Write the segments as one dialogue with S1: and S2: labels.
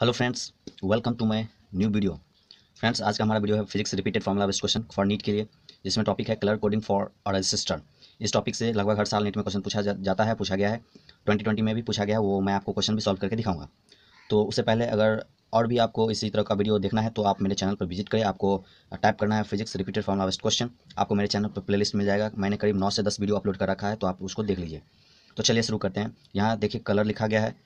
S1: hello friends welcome to my new video friends आज का हमारा वीडियो है physics repeated formula best question for NEET के लिए जिसमें टॉपिक है colour coding for a resistor इस टॉपिक से लगभग हर साल नीट में क्वेश्चन पूछा जा, जाता है पूछा गया है 2020 में भी पूछा गया वो मैं आपको क्वेश्चन भी सॉल्व करके दिखाऊंगा तो उससे पहले अगर और भी आपको इसी तरह का वीडियो देखना है तो आप मेरे चैनल पर विजिट करें आपको टाइप करना है physics repeated formula best question आपको मेरे चैनल पर प्लेलिस्ट मिल जाएगा मैंने करीब नौ से दस वीडियो अपलोड कर रखा है तो आप उसको देख लीजिए तो चलिए शुरू करते हैं यहाँ देखिए कलर लिखा गया है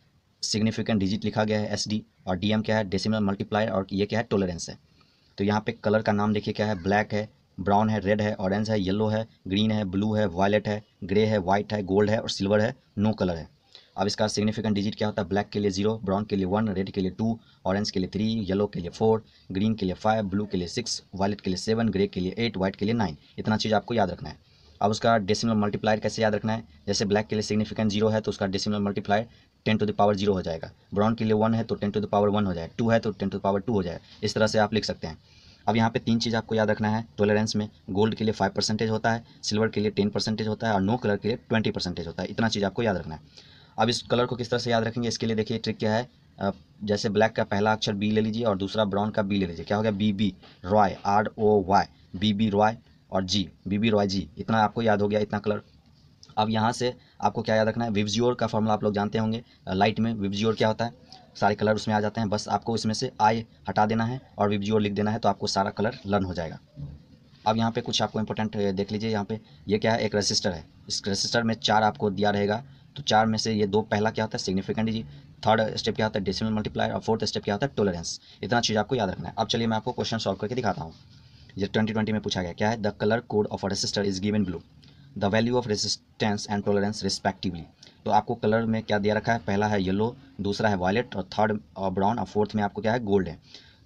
S1: सिग्निफिकेंट डिजिट लिखा गया है एस डी और डी एम क्या है डेसिमल मल्टीप्लायर और ये क्या है टोलरेंस है तो यहाँ पे कलर का नाम देखिए क्या है ब्लैक है ब्राउन है रेड है ऑरेंज है येलो है ग्रीन है ब्लू है वायलेट है ग्रे है वाइट है गोल्ड है और सिल्वर है नो कलर है अब इसका सिग्निफिकेंट डिजिट क्या होता है ब्लैक के लिए जीरो ब्राउन के लिए वन रेड के लिए टू ऑरेंज के लिए थ्री येलो के लिए फोर ग्रीन के लिए फाइव ब्लू के लिए सिक्स वायलेट के लिए सेवन ग्रे के लिए एट व्हाइट के लिए नाइन इतना चीज़ आपको याद रखना है अब उसका डेसिमल मल्टीप्लायर कैसे याद रखना है जैसे ब्लैक के लिए सिग्निफिकेंट जीरो है तो उसका decimal multiplier ten to the power zero हो जाएगा ब्राउन के लिए वन है तो ten to the power one हो जाएगा टू है तो ten to the power two हो जाएगा इस तरह से आप लिख सकते हैं अब यहाँ पे तीन चीज़ आपको याद रखना है टोलरेंस में गोल्ड के लिए फाइव परसेंटेज होता है सिल्वर के लिए टेन परसेंटेज होता है और नो कलर के लिए ट्वेंटी परसेंटेज होता है इतना चीज़ आपको याद रखना है अब इस कलर को किस तरह से याद रखेंगे इसके लिए देखिए ट्रिक क्या है जैसे ब्लैक का पहला अक्षर बी ले लीजिए और दूसरा ब्राउन का बी ले लीजिए क्या हो गया B B Roy R O Y B B Roy और G B B Roy G इतना आपको याद हो गया इतना कलर अब यहाँ से आपको क्या याद रखना है विवजियोर का फॉर्मूला आप लोग जानते होंगे लाइट में विवजियोर क्या होता है सारे कलर उसमें आ जाते हैं बस आपको इसमें से आई हटा देना है और विवजियोर लिख देना है तो आपको सारा कलर लर्न हो जाएगा अब यहाँ पे कुछ आपको इंपॉर्टेंट देख लीजिए यहाँ पे ये क्या है एक रजिस्टर है इस रजिस्टर में चार आपको दिया रहेगा तो चार में से ये दो पहला क्या होता है सिग्निफिकेंट जी थर्ड स्टेप क्या होता है डिसिमल मल्टीप्लायर और फोर्थ स्टेप क्या होता है टोलरेंस इतना चीज़ आपको याद रखना है अब चलिए मैं आपको क्वेश्चन सॉल्व करके दिखाता हूँ ये ट्वेंटी ट्वेंटी में पूछा गया क्या है the colour code of a resistor is given blue the value of resistance and tolerance respectively तो आपको कलर में क्या दिया रखा है पहला है येलो दूसरा है वायलेट और थर्ड uh, और ब्राउन और फोर्थ में आपको क्या है गोल्ड है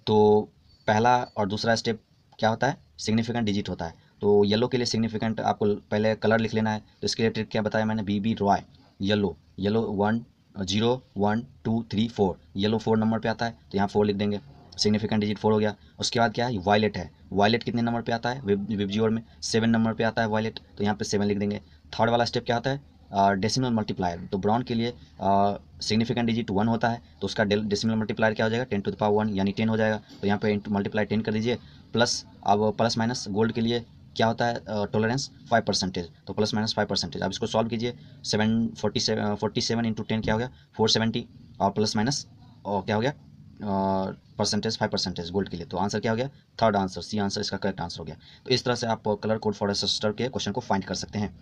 S1: तो पहला और दूसरा स्टेप क्या होता है सिग्निफिकेंट डिजिट होता है तो येलो के लिए सिग्निफिकेंट आपको पहले कलर लिख लेना है तो इसके लिए ट्रिक क्या बताया मैंने B B Roy yellow yellow one zero one two three four yellow four number पे आता है तो यहाँ फोर लिख देंगे सिग्निफिकेंट डिजिट फोर हो गया उसके बाद क्या है वॉलेट है वायलेट कितने नंबर पे आता है वेब जीवर में सेवन नंबर पे आता है वायलेट तो यहाँ पे सेवन लिख देंगे थर्ड वाला स्टेप क्या आता है डेसिमल मल्टीप्लायर तो ब्राउन के लिए सिग्निफिकेंट डिजिट वन होता है तो उसका डेसिमल मल्टीप्लायर क्या हो जाएगा ten to the power one यानी टेन हो जाएगा तो यहाँ पे मल्टीप्लाई टेन कर दीजिए प्लस अब प्लस माइनस गोल्ड के लिए क्या होता है टॉलरेंस फाइव परसेंटेज तो प्लस माइनस फाइव परसेंटेज अब इसको सॉल्व कीजिए seven forty seven forty seven into ten क्या हो गया फोर सेवेंटी और प्लस माइनस और क्या हो गया परसेंटेज फाइव परसेंटेज गोल्ड के लिए तो आंसर क्या हो गया थर्ड आंसर सी आंसर इसका करेक्ट आंसर हो गया तो इस तरह से आप कलर कोड फॉर रजिस्टर के क्वेश्चन को फाइंड कर सकते हैं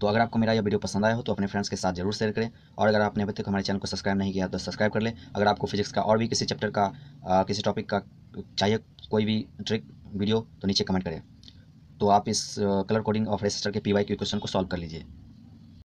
S1: तो अगर आपको मेरा यह वीडियो पसंद आया हो तो अपने फ्रेंड्स के साथ जरूर शेयर करें और अगर आपने अभी तक हमारे चैनल को सब्सक्राइब नहीं किया तो सब्सक्राइब कर लें अगर आपको फिजिक्स का और भी किसी चैप्टर का किसी टॉपिक का चाहिए कोई भी ट्रिक वीडियो तो नीचे कमेंट करें तो आप इस कलर कोडिंग ऑफ रजिस्टर के पी वाई क्वेश्चन को सॉल्व कर लीजिए